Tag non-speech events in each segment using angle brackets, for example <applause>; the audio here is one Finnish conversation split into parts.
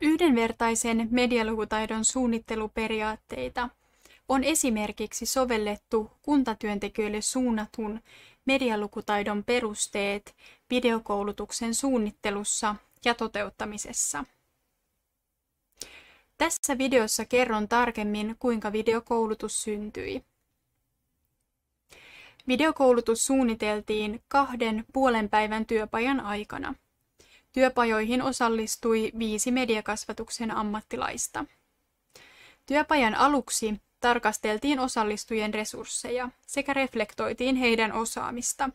Yhdenvertaisen medialukutaidon suunnitteluperiaatteita on esimerkiksi sovellettu kuntatyöntekijöille suunnatun medialukutaidon perusteet videokoulutuksen suunnittelussa ja toteuttamisessa. Tässä videossa kerron tarkemmin, kuinka videokoulutus syntyi. Videokoulutus suunniteltiin kahden puolen päivän työpajan aikana. Työpajoihin osallistui viisi mediakasvatuksen ammattilaista. Työpajan aluksi tarkasteltiin osallistujien resursseja sekä reflektoitiin heidän osaamista.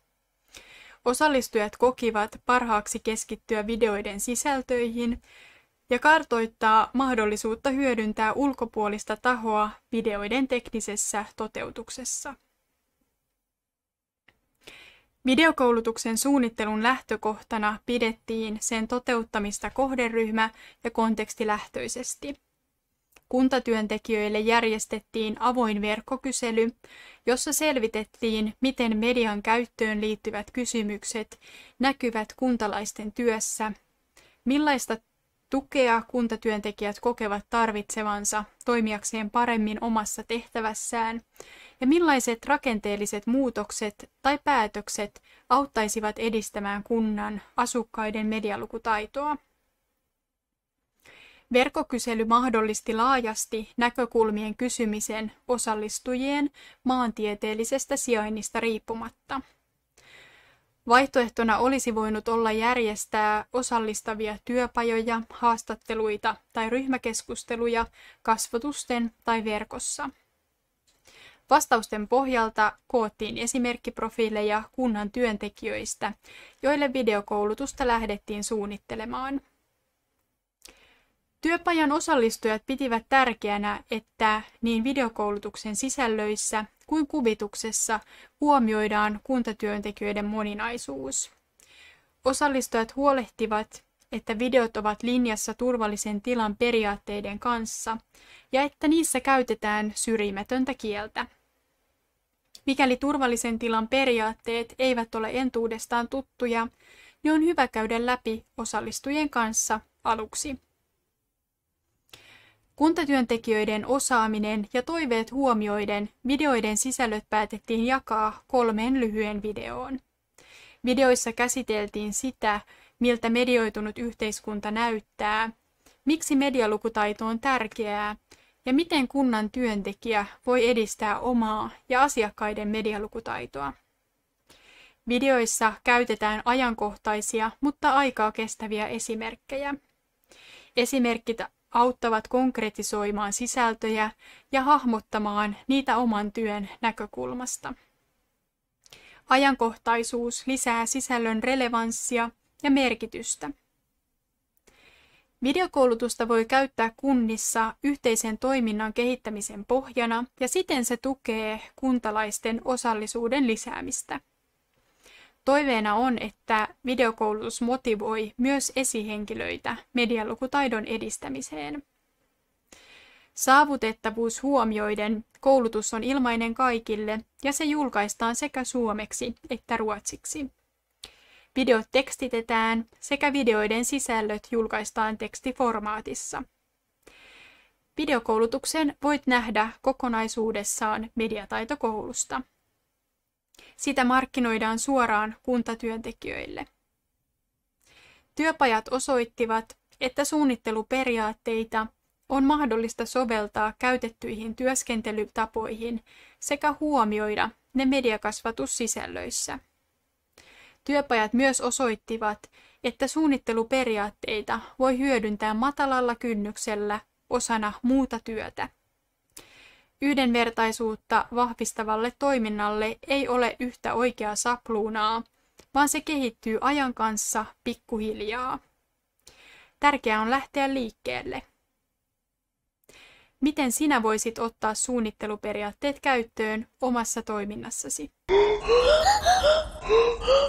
Osallistujat kokivat parhaaksi keskittyä videoiden sisältöihin ja kartoittaa mahdollisuutta hyödyntää ulkopuolista tahoa videoiden teknisessä toteutuksessa. Videokoulutuksen suunnittelun lähtökohtana pidettiin sen toteuttamista kohderyhmä- ja kontekstilähtöisesti. Kuntatyöntekijöille järjestettiin avoin verkkokysely, jossa selvitettiin, miten median käyttöön liittyvät kysymykset näkyvät kuntalaisten työssä, millaista tukea kuntatyöntekijät kokevat tarvitsevansa toimijakseen paremmin omassa tehtävässään ja millaiset rakenteelliset muutokset tai päätökset auttaisivat edistämään kunnan asukkaiden medialukutaitoa. Verkkokysely mahdollisti laajasti näkökulmien kysymisen osallistujien maantieteellisestä sijainnista riippumatta. Vaihtoehtona olisi voinut olla järjestää osallistavia työpajoja, haastatteluita tai ryhmäkeskusteluja kasvotusten tai verkossa – Vastausten pohjalta koottiin esimerkkiprofiileja kunnan työntekijöistä, joille videokoulutusta lähdettiin suunnittelemaan. Työpajan osallistujat pitivät tärkeänä, että niin videokoulutuksen sisällöissä kuin kuvituksessa huomioidaan kuntatyöntekijöiden moninaisuus. Osallistujat huolehtivat, että videot ovat linjassa turvallisen tilan periaatteiden kanssa ja että niissä käytetään syrjimätöntä kieltä. Mikäli turvallisen tilan periaatteet eivät ole entuudestaan tuttuja, ne on hyvä käydä läpi osallistujien kanssa aluksi. Kuntatyöntekijöiden osaaminen ja toiveet huomioiden videoiden sisällöt päätettiin jakaa kolmeen lyhyen videoon. Videoissa käsiteltiin sitä, miltä medioitunut yhteiskunta näyttää, miksi medialukutaito on tärkeää ja miten kunnan työntekijä voi edistää omaa ja asiakkaiden medialukutaitoa. Videoissa käytetään ajankohtaisia, mutta aikaa kestäviä esimerkkejä. Esimerkit auttavat konkretisoimaan sisältöjä ja hahmottamaan niitä oman työn näkökulmasta. Ajankohtaisuus lisää sisällön relevanssia ja merkitystä. Videokoulutusta voi käyttää kunnissa yhteisen toiminnan kehittämisen pohjana ja siten se tukee kuntalaisten osallisuuden lisäämistä. Toiveena on, että videokoulutus motivoi myös esihenkilöitä medialukutaidon edistämiseen. Saavutettavuus huomioiden koulutus on ilmainen kaikille ja se julkaistaan sekä suomeksi että ruotsiksi. Videot tekstitetään sekä videoiden sisällöt julkaistaan tekstiformaatissa. Videokoulutuksen voit nähdä kokonaisuudessaan mediataitokoulusta. Sitä markkinoidaan suoraan kuntatyöntekijöille. Työpajat osoittivat, että suunnitteluperiaatteita on mahdollista soveltaa käytettyihin työskentelytapoihin sekä huomioida ne mediakasvatussisällöissä. Työpajat myös osoittivat, että suunnitteluperiaatteita voi hyödyntää matalalla kynnyksellä osana muuta työtä. Yhdenvertaisuutta vahvistavalle toiminnalle ei ole yhtä oikeaa sapluunaa, vaan se kehittyy ajan kanssa pikkuhiljaa. Tärkeää on lähteä liikkeelle. Miten sinä voisit ottaa suunnitteluperiaatteet käyttöön omassa toiminnassasi? <gasps>